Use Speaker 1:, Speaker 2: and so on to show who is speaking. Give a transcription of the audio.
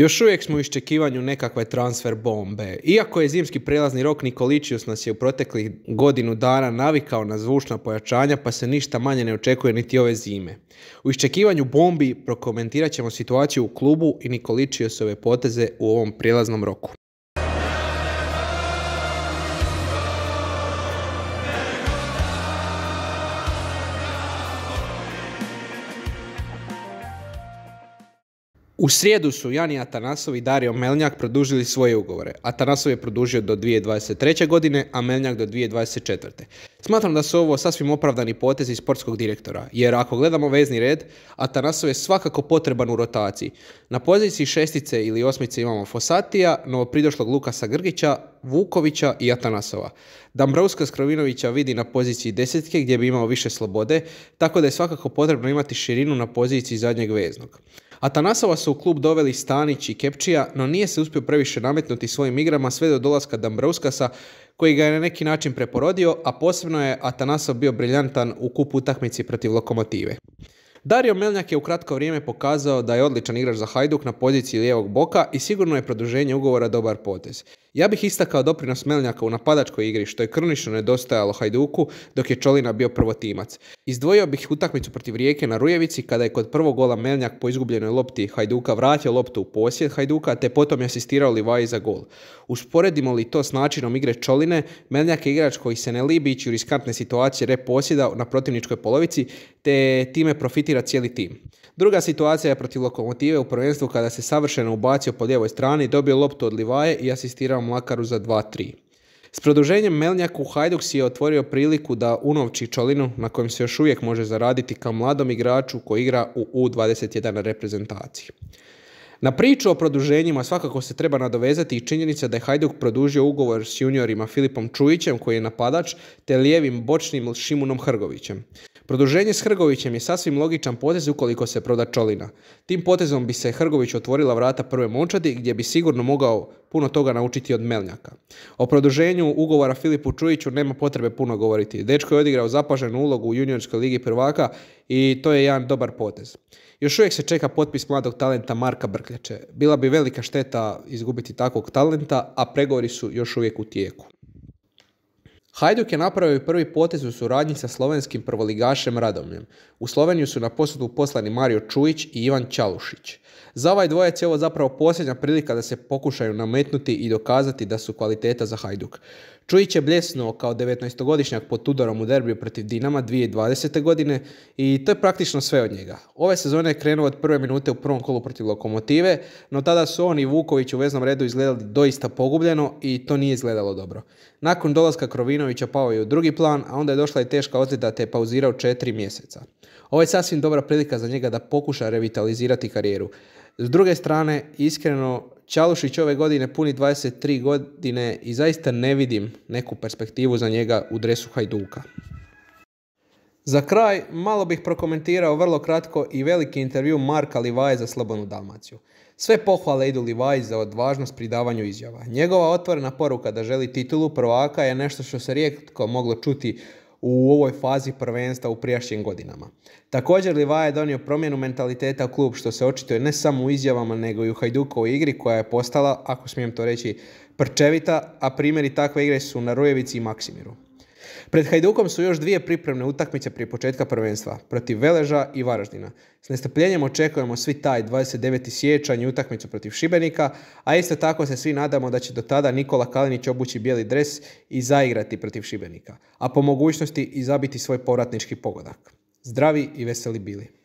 Speaker 1: Još uvijek smo u iščekivanju nekakve transfer bombe. Iako je zimski prelazni rok Nikoličius nas je u proteklih godinu dana navikao na zvučna pojačanja pa se ništa manje ne očekuje niti ove zime. U iščekivanju bombi prokomentirat ćemo situaciju u klubu i Nikoličiusove poteze u ovom prelaznom roku. U srijedu su Jani Atanasov i Dario Melnjak produžili svoje ugovore. Atanasov je produžio do 2023. godine, a Melnjak do 2024. Smatram da su ovo sasvim opravdani potezi sportskog direktora, jer ako gledamo vezni red, Atanasov je svakako potreban u rotaciji. Na poziciji šestice ili osmice imamo Fosatija, novopridošlog Lukasa Grgića, Vukovića i Atanasova. Dambrovska Skrovinovića vidi na poziciji desetke gdje bi imao više slobode, tako da je svakako potrebno imati širinu na poziciji zadnjeg veznog. Atanasova su u klub doveli Stanić i Kepčija, no nije se uspio previše nametnuti svojim igrama sve do dolaska Dambrauskasa, koji ga je na neki način preporodio, a posebno je Atanasov bio briljantan u kupu utakmici protiv Lokomotive. Dario Melnjak je u kratko vrijeme pokazao da je odličan igrač za Hajduk na poziciji lijevog boka i sigurno je produženje ugovora dobar potez. Ja bih istakao doprinos Melnjaka u napadačkoj igri što je kronično nedostajalo Hajduku dok je Čolina bio prvotimac. Izdvojio bih utakmicu protiv Rijeke na Rujevici kada je kod prvog gola Melnjak po izgubljenoj lopti Hajduka vratio loptu u posjed Hajduka te potom je asistirao Livaji za gol. Usporedimo li to s načinom igre Čoline, Melnjak je igrač koji se ne libi ići u riskantne situacije reposjeda na protivničkoj polovici te time profitira cijeli tim. Druga situacija je protiv lokomotive u prvenstvu kada se savršeno ubacio po lijevoj strani, dobio loptu od Livaje i asistirao Makaru za 2-3. S produženjem Melnjaku Hajduk si je otvorio priliku da unovči čolinu na kojem se još uvijek može zaraditi kao mladom igraču koji igra u U21 reprezentaciji. Na priču o produženjima svakako se treba nadovezati i činjenica da je Hajduk produžio ugovor s juniorima Filipom Čujićem koji je napadač te lijevim bočnim Šimunom Hrgovićem. Produženje s Hrgovićem je sasvim logičan potez ukoliko se proda Čolina. Tim potezom bi se Hrgović otvorila vrata prve momčadi gdje bi sigurno mogao puno toga naučiti od Melnjaka. O produženju ugovora Filipu Čujiću nema potrebe puno govoriti. Dečko je odigrao zapaženu ulogu u juniorskoj ligi prvaka i to je jedan dobar potez. Još uvijek se čeka potpis mladog talenta Marka Brk. Bila bi velika šteta izgubiti takvog talenta, a pregovori su još uvijek u tijeku. Hajduk je napravio prvi potez u suradnji sa slovenskim prvoligašem Radomljem. U Sloveniju su na posudu poslani Mario Čujić i Ivan Čalušić. Za ovaj dvojac je ovo zapravo posljednja prilika da se pokušaju nametnuti i dokazati da su kvaliteta za Hajduk. Čujić je bljesnuo kao 19-godišnjak pod Tudorom u derbiju protiv Dinama 2020. godine i to je praktično sve od njega. Ove sezone je krenuo od prve minute u prvom kolu protiv Lokomotive, no tada su on i Vuković u veznom redu izgledali doista pogubljeno i to nije izgledalo dobro. Nakon dolaska Krovinovića pao je u drugi plan, a onda je došla i teška ozljeda te je pauzirao četiri mjeseca. Ovo je sasvim dobra prilika za njega da pokuša revitalizirati karijeru. S druge strane, iskreno Čalušić ove godine puni 23 godine i zaista ne vidim neku perspektivu za njega u dresu Hajduka. Za kraj, malo bih prokomentirao vrlo kratko i veliki intervju Marka Livaje za Slobodnu Dalmaciju. Sve pohvale idu Livaj za odvažnost pri davanju izjava. Njegova otvorena poruka da želi titulu prvaka je nešto što se rijetko moglo čuti u ovoj fazi prvenstva u prijašnjim godinama. Također Livaja je donio promjenu mentaliteta u klub što se očituje ne samo u izjavama nego i u Hajdukovoj igri koja je postala, ako smijem to reći, prčevita, a primjeri takve igre su na Rujevici i Maksimiru. Pred Hajdukom su još dvije pripremne utakmice prije početka prvenstva, protiv Veleža i Varaždina. S nestrpljenjem očekujemo svi taj 29. siječanj utakmicu protiv Šibenika, a isto tako se svi nadamo da će do tada Nikola Kalinić obući bijeli dres i zaigrati protiv Šibenika, a po mogućnosti i zabiti svoj povratnički pogodak. Zdravi i veseli bili.